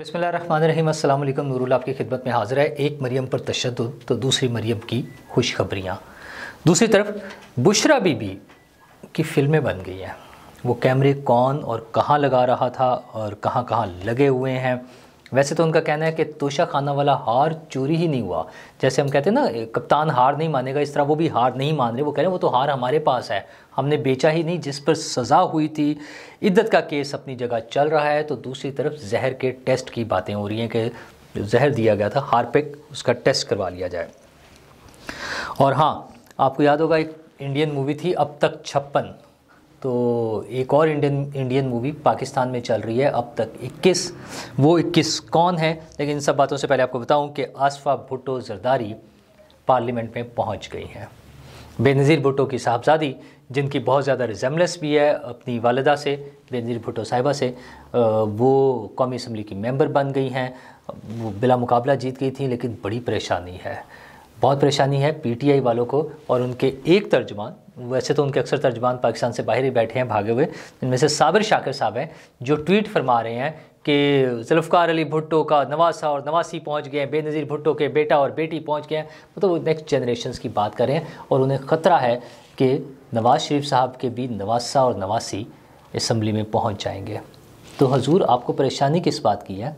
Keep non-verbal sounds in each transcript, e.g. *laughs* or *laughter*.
अल्लाम नूरुल आपकी खिदमत में हाजिर है एक मरीम पर तशद तो दूसरी मरीम की खुशखबरियाँ दूसरी तरफ बुशरा बीबी की फ़िल्में बन गई हैं वो कैमरे कौन और कहाँ लगा रहा था और कहाँ कहाँ लगे हुए हैं वैसे तो उनका कहना है कि तोशा खाना वाला हार चोरी ही नहीं हुआ जैसे हम कहते हैं ना कप्तान हार नहीं मानेगा इस तरह वो भी हार नहीं मान रहे वो कह रहे हैं वो तो हार हमारे पास है हमने बेचा ही नहीं जिस पर सज़ा हुई थी इद्दत का केस अपनी जगह चल रहा है तो दूसरी तरफ जहर के टेस्ट की बातें हो रही हैं कि जहर दिया गया था हार पे उसका टेस्ट करवा लिया जाए और हाँ आपको याद होगा एक इंडियन मूवी थी अब तक छप्पन तो एक और इंडियन इंडियन मूवी पाकिस्तान में चल रही है अब तक 21 वो 21 कौन है लेकिन इन सब बातों से पहले आपको बताऊं कि आसफा भुट्टो जरदारी पार्लियामेंट में पहुंच गई हैं बेनज़ीर भुट्टो की साहबजादी जिनकी बहुत ज़्यादा रिजमलेस भी है अपनी वालदा से बेनज़ीर भुट्टो साहिबा से वो कौमी असम्बली की मेंबर बन गई हैं वो बिला मुकाबला जीत गई थी लेकिन बड़ी परेशानी है बहुत परेशानी है पीटीआई वालों को और उनके एक तर्जमान वैसे तो उनके अक्सर तर्जमान पाकिस्तान से बाहर ही बैठे हैं भागे हुए जिनमें से साबिर शाकिर साहब हैं जो ट्वीट फरमा रहे हैं कि जुल्फ़ार अली भुट्टो का नवासा और नवासी पहुंच गए हैं बेनज़ीर भुट्टो के बेटा और बेटी पहुंच गए हैं मतलब तो नेक्स्ट जनरेशन की बात करें और उन्हें ख़तरा है कि नवाज़ शरीफ साहब के भी नवासा और नवासी इसम्बली में पहुँच जाएंगे तो हजूर आपको परेशानी किस बात की है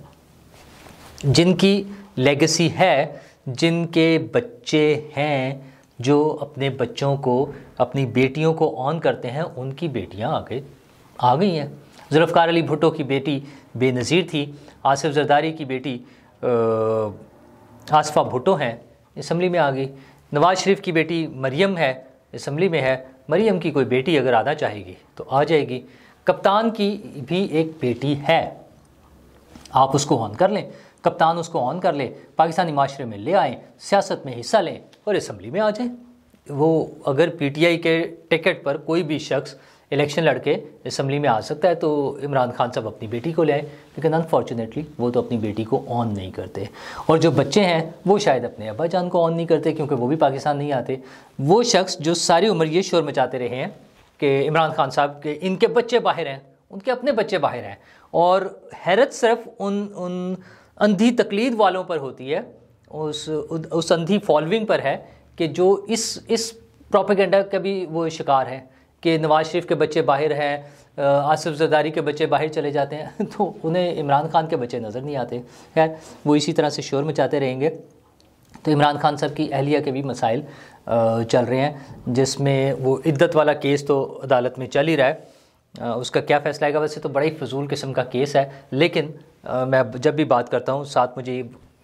जिनकी लेगेसी है जिनके बच्चे हैं जो अपने बच्चों को अपनी बेटियों को ऑन करते हैं उनकी बेटियां आगे आ गई हैं जुल्फ़ार अली भुट्टो की बेटी बेनज़ीर थी आसिफ जरदारी की बेटी आसफ़ा भुट्टो हैं इसम्बली में आ गई नवाज़ शरीफ की बेटी मरियम है इसम्बली में है मरियम की कोई बेटी अगर आना चाहेगी तो आ जाएगी कप्तान की भी एक बेटी है आप उसको ऑन कर लें कप्तान उसको ऑन कर लें पाकिस्तानी माशरे में ले आएँ सियासत में हिस्सा लें और असम्बली में आ जाए वो अगर पीटीआई के टिकट पर कोई भी शख्स इलेक्शन लड़के असम्बली में आ सकता है तो इमरान खान साहब अपनी बेटी को ले आए लेकिन अनफॉर्चुनेटली वो तो अपनी बेटी को ऑन नहीं करते और जो बच्चे हैं वो शायद अपने अब्बा जान को ऑन नहीं करते क्योंकि वो भी पाकिस्तान नहीं आते वो शख्स जो सारी उम्र ये शोर मचाते रहे हैं कि इमरान खान साहब के इनके बच्चे बाहर हैं उनके अपने बच्चे बाहर हैं और हैरत सिर्फ उन उन अंधी तकलीद वालों पर होती है उस उस अंधी फॉलोइंग पर है कि जो इस इस प्रोपेगेंडा का भी वो शिकार है कि नवाज शरीफ के बच्चे बाहर हैं आसिफ जरदारी के बच्चे बाहर चले जाते हैं *laughs* तो उन्हें इमरान खान के बच्चे नज़र नहीं आते खैर वो इसी तरह से शोर मचाते रहेंगे तो इमरान खान साहब की अहलिया के भी मसाइल चल रहे हैं जिसमें वो इद्दत वाला केस तो अदालत में चल ही रहा है उसका क्या फ़ैसला आएगा वैसे तो बड़ा ही फजूल किस्म का केस है लेकिन मैं जब भी बात करता हूँ साथ मुझे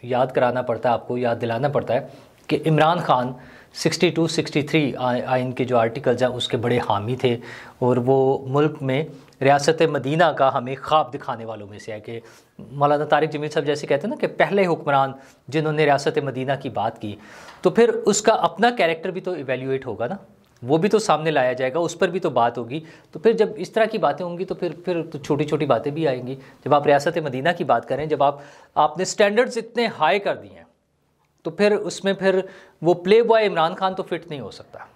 याद कराना पड़ता है आपको याद दिलाना पड़ता है कि इमरान खान 62, 63 आइन के जो आर्टिकल्स हैं उसके बड़े हामी थे और वो मुल्क में रियासत मदीना का हमें ख्वाब दिखाने वालों में से है कि मौलाना तारिक जमील साहब जैसे कहते हैं ना कि पहले हुक्मरान जिन्होंने रियासत मदीना की बात की तो फिर उसका अपना कैरेक्टर भी तो इवेल्यूएट होगा ना वो भी तो सामने लाया जाएगा उस पर भी तो बात होगी तो फिर जब इस तरह की बातें होंगी तो फिर फिर तो छोटी छोटी बातें भी आएंगी जब आप रियासत मदीना की बात करें जब आप आपने स्टैंडर्ड्स इतने हाई कर दिए हैं तो फिर उसमें फिर वो प्ले बॉय इमरान खान तो फिट नहीं हो सकता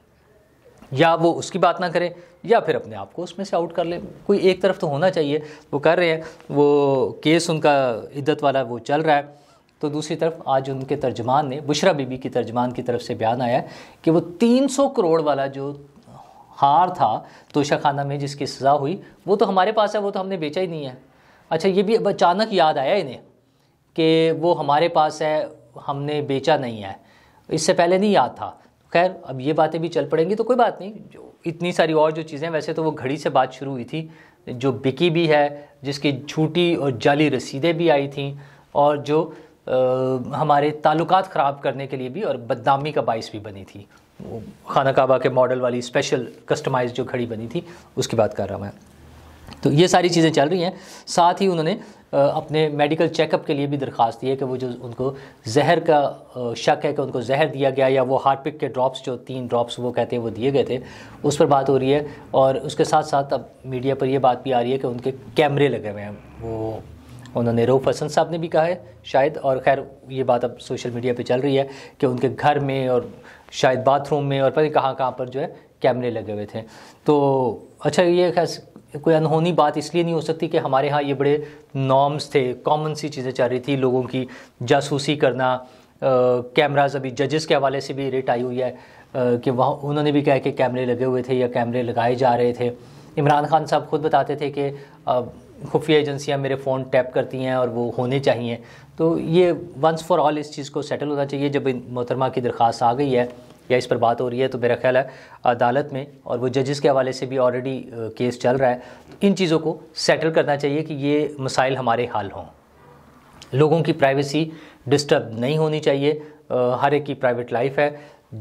या वो उसकी बात ना करें या फिर अपने आप को उसमें से आउट कर लें कोई एक तरफ तो होना चाहिए वो कर रहे हैं वो केस उनका इद्दत वाला वो चल रहा है तो दूसरी तरफ आज उनके तर्जमान ने बुशरा बीबी की तर्जमान की तरफ से बयान आया कि वो 300 करोड़ वाला जो हार था तोशा खाना में जिसकी सज़ा हुई वो तो हमारे पास है वो तो हमने बेचा ही नहीं है अच्छा ये भी अब अचानक याद आया इन्हें कि वो हमारे पास है हमने बेचा नहीं है इससे पहले नहीं याद था खैर अब ये बातें भी चल पड़ेंगी तो कोई बात नहीं जो इतनी सारी और जो चीज़ें वैसे तो वो घड़ी से बात शुरू हुई थी जो बिकी भी है जिसकी झूठी और जाली रसीदें भी आई थी और जो हमारे ताल्लुकात ख़राब करने के लिए भी और बदनामी का बायस भी बनी थी वो खाना काबा के मॉडल वाली स्पेशल कस्टमाइज जो घड़ी बनी थी उसकी बात कर रहा हूँ मैं तो ये सारी चीज़ें चल रही हैं साथ ही उन्होंने अपने मेडिकल चेकअप के लिए भी दरख्वास्त दी है कि वो जो उनको जहर का शक है कि उनको जहर दिया गया या वो हार्ट पिक के ड्रॉप्स जो तीन ड्रॉप्स वो कहते हैं वो दिए गए थे उस पर बात हो रही है और उसके साथ साथ अब मीडिया पर ये बात भी आ रही है कि उनके कैमरे लगे हुए हैं वो उन्होंने रऊफ़ हसन साहब ने भी कहा है शायद और खैर ये बात अब सोशल मीडिया पे चल रही है कि उनके घर में और शायद बाथरूम में और पता कहाँ कहाँ पर जो है कैमरे लगे हुए थे तो अच्छा ये खैर कोई अनहोनी बात इसलिए नहीं हो सकती कि हमारे यहाँ ये बड़े नॉर्म्स थे कॉमन सी चीज़ें चल रही थी लोगों की जासूसी करना कैमराज अभी जजेस के हवाले से भी रेट आई हुई है कि वहाँ उन्होंने भी कहा कि कैमरे लगे हुए थे या कैमरे लगाए जा रहे थे इमरान खान साहब खुद बताते थे कि खुफिया एजेंसियाँ मेरे फ़ोन टैप करती हैं और वो होने चाहिए तो ये वंस फॉर ऑल इस चीज़ को सेटल होना चाहिए जब मोहतरमा की दरख्वास्त आ गई है या इस पर बात हो रही है तो मेरा ख्याल है अदालत में और वो जजेस के हवाले से भी ऑलरेडी केस चल रहा है तो इन चीज़ों को सेटल करना चाहिए कि ये मसाइल हमारे हाल हों लोगों की प्राइवेसी डिस्टर्ब नहीं होनी चाहिए हर एक की प्राइवेट लाइफ है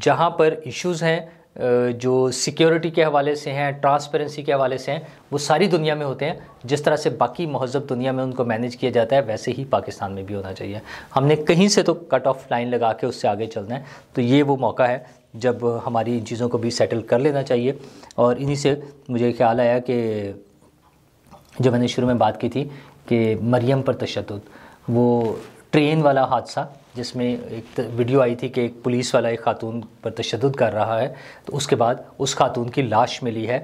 जहाँ पर इश्यूज़ हैं जो सिक्योरिटी के हवाले से हैं ट्रांसपेरेंसी के हवाले से हैं वो सारी दुनिया में होते हैं जिस तरह से बाकी महजब दुनिया में उनको मैनेज किया जाता है वैसे ही पाकिस्तान में भी होना चाहिए हमने कहीं से तो कट ऑफ लाइन लगा के उससे आगे चलना है तो ये वो मौका है जब हमारी इन चीज़ों को भी सेटल कर लेना चाहिए और इन्हीं से मुझे ख्याल आया कि जो मैंने शुरू में बात की थी कि मरियम पर तशद वो ट्रेन वाला हादसा जिसमें एक वीडियो आई थी कि एक पुलिस वाला एक खातून पर तशद कर रहा है तो उसके बाद उस खातून की लाश मिली है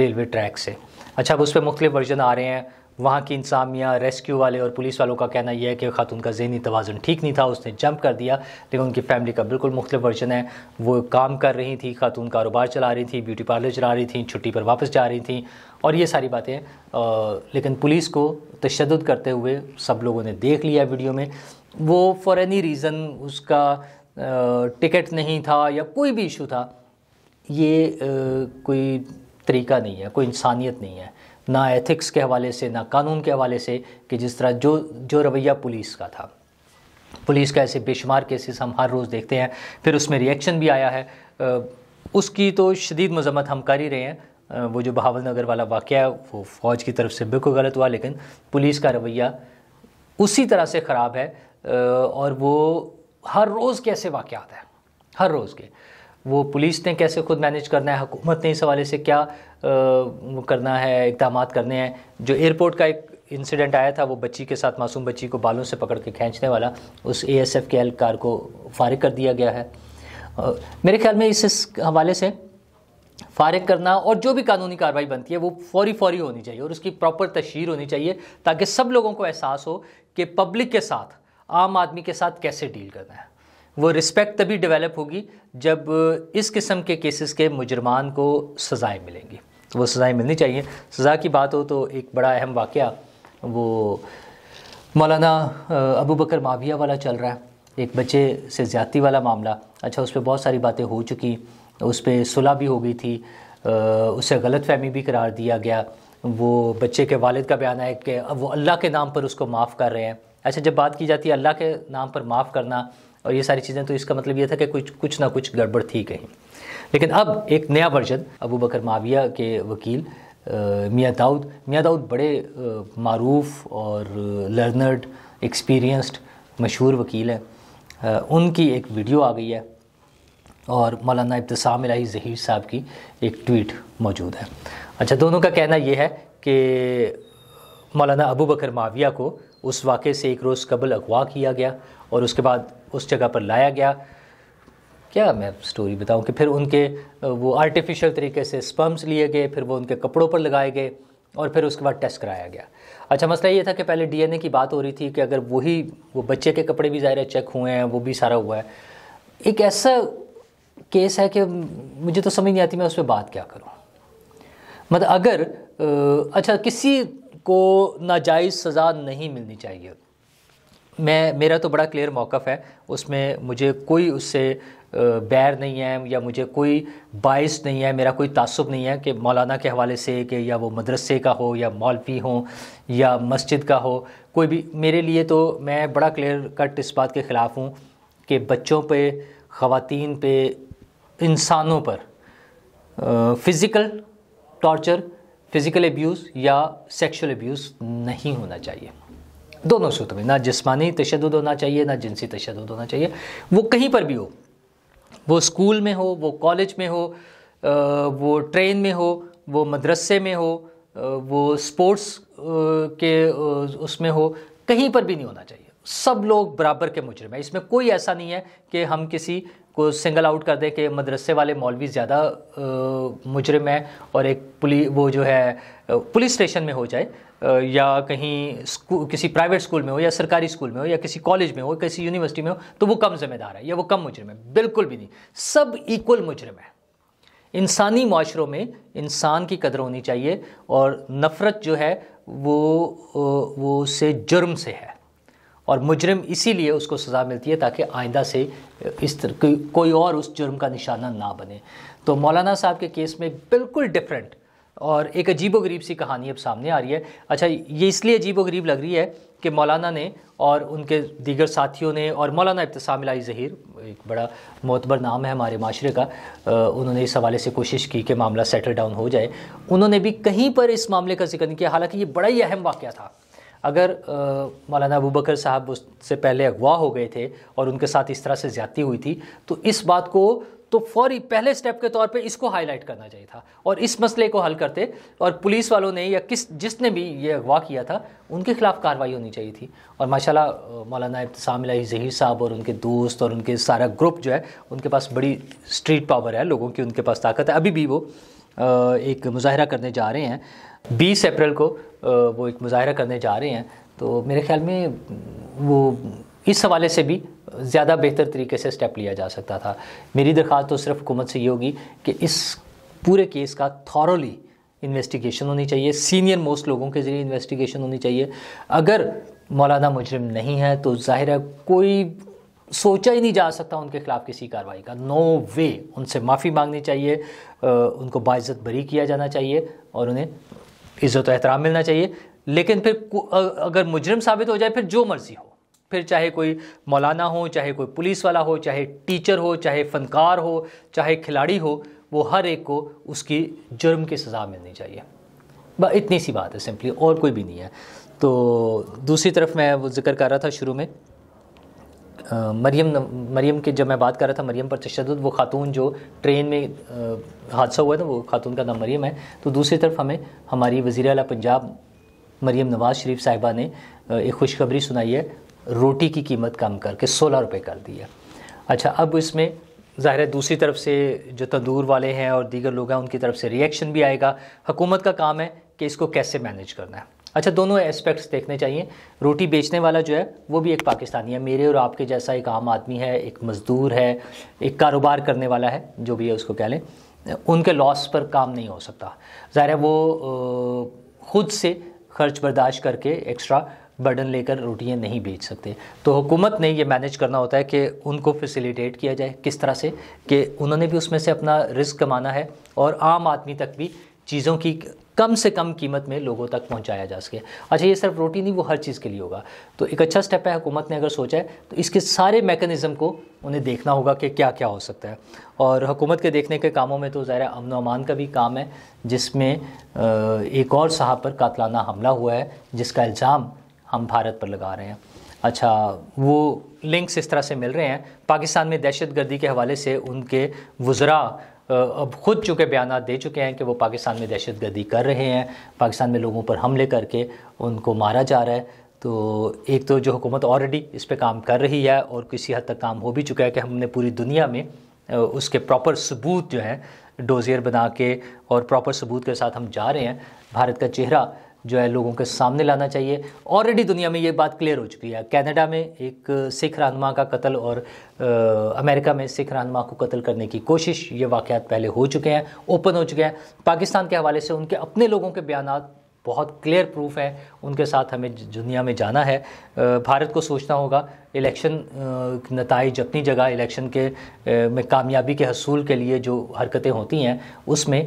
रेलवे ट्रैक से अच्छा अब उस पर मुख्तलिफ वर्जन आ रहे हैं वहाँ की इंसामिया रेस्क्यू वाले और पुलिस वालों का कहना यह है कि खातून का जहनी तोज़न ठीक नहीं था उसने जंप कर दिया लेकिन उनकी फैमिली का बिल्कुल मुख्तु वर्जन है वो काम कर रही थी खातून कारोबार चला रही थी ब्यूटी पार्लर चला रही थी छुट्टी पर वापस जा रही थी और ये सारी बातें लेकिन पुलिस को तशद करते हुए सब लोगों ने देख लिया वीडियो में वो फॉर एनी रीज़न उसका टिकट नहीं था या कोई भी इशू था ये कोई तरीका नहीं है कोई इंसानियत नहीं है ना एथिक्स के हवाले से ना कानून के हवाले से कि जिस तरह जो जो रवैया पुलिस का था पुलिस का ऐसे बेशुमार केसेस हम हर रोज़ देखते हैं फिर उसमें रिएक्शन भी आया है उसकी तो शदीद मजम्मत हम कर ही रहे हैं वो जो बहावल नगर वाला वाक़ है वो फ़ौज की तरफ से बिल्कुल गलत हुआ लेकिन पुलिस का रवैया उसी तरह से ख़राब है और वो हर रोज़ कैसे वाक़ है हर रोज़ के वो पुलिस ने कैसे खुद मैनेज करना है हुकूमत ने इस हवाले से क्या आ, करना है इकदाम करने हैं जो एयरपोर्ट का एक इंसिडेंट आया था वो बच्ची के साथ मासूम बच्ची को बालों से पकड़ के खींचने वाला उस ए एस एफ के एहलकार को फारिग कर दिया गया है आ, मेरे ख्याल में इस, इस हवाले से फारिग करना और जो भी कानूनी कार्रवाई बनती है वो फौरी फौरी होनी चाहिए और उसकी प्रॉपर तशहर होनी चाहिए ताकि सब लोगों को एहसास हो कि पब्लिक के साथ आम आदमी के साथ कैसे डील करना है वो रिस्पेक्ट तभी डेवलप होगी जब इस किस्म के केसेस के मुजरमान को सज़ाएं मिलेंगी तो वो सज़ाएं मिलनी चाहिए सज़ा की बात हो तो एक बड़ा अहम वाक़ वो मौलाना अबू बकर माविया वाला चल रहा है एक बच्चे से ज़्यादती वाला मामला अच्छा उस पर बहुत सारी बातें हो चुकी उस पर सुलह भी हो गई थी उसे गलत फहमी भी करार दिया गया वो बच्चे के वालिद का बयान है कि वो अल्लाह के नाम पर उसको माफ़ कर रहे हैं अच्छा जब बात की जाती है अल्लाह के नाम पर माफ़ करना और ये सारी चीज़ें तो इसका मतलब ये था कि कुछ कुछ ना कुछ गड़बड़ थी कहीं लेकिन अब एक नया वर्जन अबू बकर माविया के वकील मियाँ दाऊद मियाँ दाऊद बड़े मरूफ और लर्नर्ड एक्सपीरियंस्ड मशहूर वकील हैं उनकी एक वीडियो आ गई है और मौलाना इब्तसाम इलाही जहीर साहब की एक ट्वीट मौजूद है अच्छा दोनों का कहना यह है कि मौलाना अबू बकर माविया को उस वाक़े से एक रोज़ कबल अगवा किया गया और उसके बाद उस जगह पर लाया गया क्या मैं स्टोरी बताऊं कि फिर उनके वो आर्टिफिशियल तरीके से स्पम्स लिए गए फिर वो उनके कपड़ों पर लगाए गए और फिर उसके बाद टेस्ट कराया गया अच्छा मसला ये था कि पहले डीएनए की बात हो रही थी कि अगर वही वो बच्चे के कपड़े भी ज़ाहिर चेक हुए हैं वो भी सारा हुआ है एक ऐसा केस है कि मुझे तो समझ नहीं आती मैं उस पर बात क्या करूँ मतलब अगर अच्छा किसी को नाजायज़ सज़ा नहीं मिलनी चाहिए मैं मेरा तो बड़ा क्लियर मौक़ है उसमें मुझे कोई उससे बैर नहीं है या मुझे कोई बायस नहीं है मेरा कोई तसब नहीं है कि मौलाना के हवाले से कि या वो मदरसे का हो या मौलवी हो या मस्जिद का हो कोई भी मेरे लिए तो मैं बड़ा क्लियर कट इस बात के ख़िलाफ़ हूँ कि बच्चों पे ख़वातीन पे इंसानों पर फ़िज़िकल टॉर्चर फिज़िकल एब्यूज़ या सेक्शुअल एब्यूज़ नहीं होना चाहिए दोनों सूत्र में ना जिस्मानी तशद होना चाहिए ना जिनसी तशद होना चाहिए वो कहीं पर भी हो वो स्कूल में हो वो कॉलेज में हो वो ट्रेन में हो वो मदरसे में हो वो स्पोर्ट्स के उसमें हो कहीं पर भी नहीं होना चाहिए सब लोग बराबर के मुजरिम हैं इसमें कोई ऐसा नहीं है कि हम किसी को सिंगल आउट कर दें कि मदरसे वाले मौलवी ज़्यादा मुजरिम है और एक पुलिस वो जो है पुलिस स्टेशन में हो जाए या कहीं किसी प्राइवेट स्कूल में हो या सरकारी स्कूल में हो या किसी कॉलेज में हो किसी यूनिवर्सिटी में हो तो वो कम जिम्मेदार है या वो कम मुजरिम है बिल्कुल भी नहीं सब इक्वल मुजरिम है इंसानी माशरों में इंसान की कदर होनी चाहिए और नफ़रत जो है वो वो से जुर्म से है और मुजरम इसीलिए उसको सज़ा मिलती है ताकि आइंदा से इस तरह को, कोई और उस जुर्म का निशाना ना बने तो मौलाना साहब के केस में बिल्कुल डिफरेंट और एक अजीब गरीब सी कहानी अब सामने आ रही है अच्छा ये इसलिए अजीब गरीब लग रही है कि मौलाना ने और उनके दीगर साथियों ने और मौलाना इब्तसाम लाई ज़हीर एक बड़ा मोतबर नाम है हमारे माशरे का उन्होंने इस हवाले से कोशिश की कि मामला सेटल डाउन हो जाए उन्होंने भी कहीं पर इस मामले का जिक्र नहीं किया हालांकि ये बड़ा ही अहम वाक़ था अगर मौलाना अबू बकर साहब उससे पहले अगवा हो गए थे और उनके साथ इस तरह से ज्यादती हुई थी तो इस बात को तो फौरी पहले स्टेप के तौर पे इसको हाईलाइट करना चाहिए था और इस मसले को हल करते और पुलिस वालों ने या किस जिसने भी ये अगवा किया था उनके खिलाफ कार्रवाई होनी चाहिए थी और माशाल्लाह मौलाना इब्तसाम जहीर साहब और उनके दोस्त और उनके सारा ग्रुप जो है उनके पास बड़ी स्ट्रीट पावर है लोगों की उनके पास ताकत है अभी भी वो एक मुजाहरा करने जा रहे हैं बीस अप्रैल को वो एक मुजाहरा करने जा रहे हैं तो मेरे ख्याल में वो इस हवाले से भी ज़्यादा बेहतर तरीके से स्टेप लिया जा सकता था मेरी दरख्वास्त तो सिर्फ हुकूमत से ये होगी कि इस पूरे केस का थॉरली इन्वेस्टिगेशन होनी चाहिए सीनियर मोस्ट लोगों के ज़रिए इन्वेस्टिगेशन होनी चाहिए अगर मौलाना मुजरिम नहीं है तो ज़ाहिर है कोई सोचा ही नहीं जा सकता उनके खिलाफ किसी कार्रवाई का नो वे उनसे माफ़ी मांगनी चाहिए उनको बाइज़त बरी किया जाना चाहिए और उन्हें इज़्ज़त एहतराम मिलना चाहिए लेकिन फिर अगर मुजरम साबित हो जाए फिर जो मर्ज़ी हो फिर चाहे कोई मौलाना हो चाहे कोई पुलिस वाला हो चाहे टीचर हो चाहे फनकार हो चाहे खिलाड़ी हो वो हर एक को उसकी जुर्म की सज़ा मिलनी चाहिए बस इतनी सी बात है सिंपली और कोई भी नहीं है तो दूसरी तरफ मैं वो जिक्र कर रहा था शुरू में मरीम मरीम की जब मैं बात कर रहा था मरीम पर तशद वो खातून जो ट्रेन में हादसा हुआ था वो खातून का नाम मरीम है तो दूसरी तरफ हमें हमारी वज़ी अला पंजाब मरीम नवाज़ शरीफ साहिबा ने एक खुशखबरी सुनाई है रोटी की कीमत कम करके सोलह रुपये कर दिया अच्छा अब इसमें ज़ाहिर है दूसरी तरफ से जो तंदूर वाले हैं और दीगर लोग हैं उनकी तरफ से रिएक्शन भी आएगा हुकूमत का काम है कि इसको कैसे मैनेज करना है अच्छा दोनों एस्पेक्ट्स देखने चाहिए रोटी बेचने वाला जो है वो भी एक पाकिस्तानी है मेरे और आपके जैसा एक आम आदमी है एक मज़दूर है एक कारोबार करने वाला है जो भी है उसको कह लें उनके लॉस पर काम नहीं हो सकता ज़ाहिर है वो ख़ुद से खर्च बर्दाश्त करके एक्स्ट्रा बर्डन लेकर रोटियां नहीं बेच सकते तो हुकूमत ने ये मैनेज करना होता है कि उनको फैसिलिटेट किया जाए किस तरह से कि उन्होंने भी उसमें से अपना रिस्क कमाना है और आम आदमी तक भी चीज़ों की कम से कम कीमत में लोगों तक पहुंचाया जा सके अच्छा ये सिर्फ रोटी नहीं वो हर चीज़ के लिए होगा तो एक अच्छा स्टेप है हुकूमत ने अगर सोचा है तो इसके सारे मेकनिज़म को उन्हें देखना होगा कि क्या क्या हो सकता है और हुकूमत के देखने के कामों में तो ज़ाहिर अमन अमान का भी काम है जिसमें एक और साहब पर कातलाना हमला हुआ है जिसका इल्ज़ाम हम भारत पर लगा रहे हैं अच्छा वो लिंक्स इस तरह से मिल रहे हैं पाकिस्तान में दहशत गर्दी के हवाले से उनके वज़रा अब खुद चुके बयान दे चुके हैं कि वो पाकिस्तान में दहशत गर्दी कर रहे हैं पाकिस्तान में लोगों पर हमले करके उनको मारा जा रहा है तो एक तो जो हुकूमत ऑलरेडी इस पर काम कर रही है और किसी हद तक काम हो भी चुका है कि हमने पूरी दुनिया में उसके प्रॉपर सबूत जो हैं डोजियर बना के और प्रॉपर सबूत के साथ हम जा रहे हैं भारत का चेहरा जो है लोगों के सामने लाना चाहिए ऑलरेडी दुनिया में ये बात क्लियर हो चुकी है कनाडा में एक सिख रहनमा का कत्ल और आ, अमेरिका में सिख रहनमा को कत्ल करने की कोशिश ये वाक़ पहले हो चुके हैं ओपन हो चुके हैं पाकिस्तान के हवाले से उनके अपने लोगों के बयान बहुत क्लियर प्रूफ हैं उनके साथ हमें दुनिया में जाना है भारत को सोचना होगा इलेक्शन नतज अपनी जगह इलेक्शन के में कामयाबी के हसूल के लिए जो हरकतें होती हैं उसमें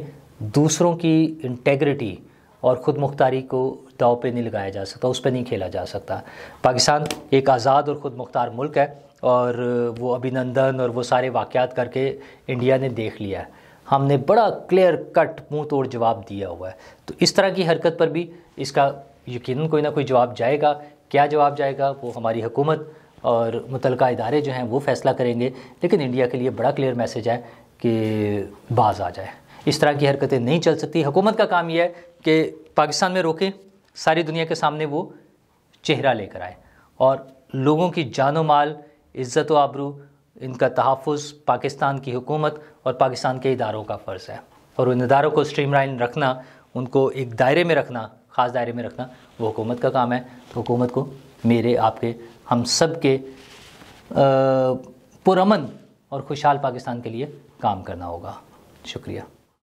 दूसरों की इंटेग्रिटी और ख़ुद मुख्तारी को दाव पे नहीं लगाया जा सकता उस पर नहीं खेला जा सकता पाकिस्तान एक आज़ाद और ख़ुद मुख्तार मुल्क है और वो अभिनंदन और वो सारे वाक़ात करके इंडिया ने देख लिया है हमने बड़ा क्लियर कट मुंह तोड़ जवाब दिया हुआ है तो इस तरह की हरकत पर भी इसका यकीन कोई ना कोई जवाब जाएगा क्या जवाब जाएगा वो हमारी हुकूमत और मुतल इदारे जो हैं वो फ़ैसला करेंगे लेकिन इंडिया के लिए बड़ा क्लियर मैसेज है कि बाज आ जाए इस तरह की हरकतें नहीं चल सकती हुकूमत का काम यह है कि पाकिस्तान में रोके सारी दुनिया के सामने वो चेहरा लेकर आए और लोगों की जानो माल इज़्ज़त व आबरू इनका तहफ़ पाकिस्तान की हुकूमत और पाकिस्तान के इदारों का फ़र्ज़ है और उन इदारों को स्ट्रीम लाइन रखना उनको एक दायरे में रखना ख़ास दायरे में रखना वो हुकूमत का काम है तो हुकूमत को मेरे आपके हम सब के पुरमन और खुशहाल पाकिस्तान के लिए काम करना होगा शुक्रिया